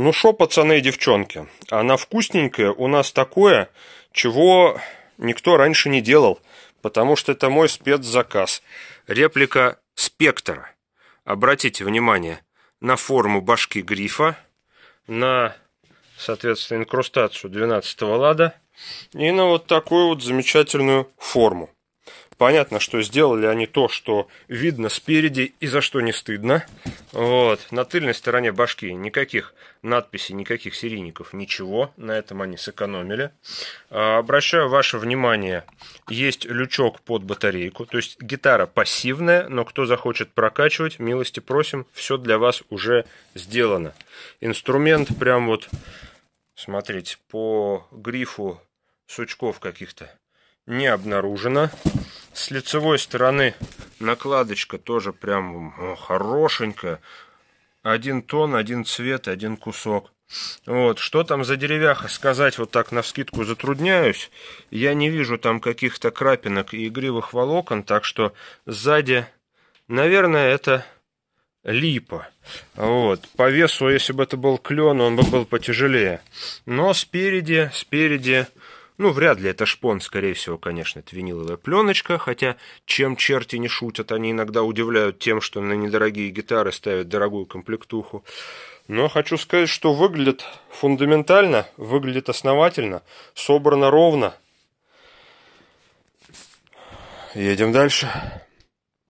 Ну шо, пацаны и девчонки, она вкусненькая, у нас такое, чего никто раньше не делал, потому что это мой спецзаказ. Реплика спектра. Обратите внимание на форму башки грифа, на, соответственно, инкрустацию 12 лада и на вот такую вот замечательную форму. Понятно, что сделали они то, что видно спереди и за что не стыдно. Вот, на тыльной стороне башки никаких надписей, никаких серийников, ничего. На этом они сэкономили. А, обращаю ваше внимание, есть лючок под батарейку. То есть гитара пассивная, но кто захочет прокачивать, милости просим, все для вас уже сделано. Инструмент прям вот, смотрите, по грифу сучков каких-то не обнаружено. С лицевой стороны Накладочка тоже прям о, хорошенькая. Один тон, один цвет, один кусок. Вот, что там за деревяха сказать вот так на вскидку затрудняюсь. Я не вижу там каких-то крапинок и игривых волокон, так что сзади, наверное, это липа. Вот, по весу, если бы это был клен, он бы был потяжелее. Но спереди, спереди ну, вряд ли это шпон, скорее всего, конечно, это виниловая пленочка, хотя чем черти не шутят, они иногда удивляют тем, что на недорогие гитары ставят дорогую комплектуху. Но хочу сказать, что выглядит фундаментально, выглядит основательно, собрано ровно. Едем дальше.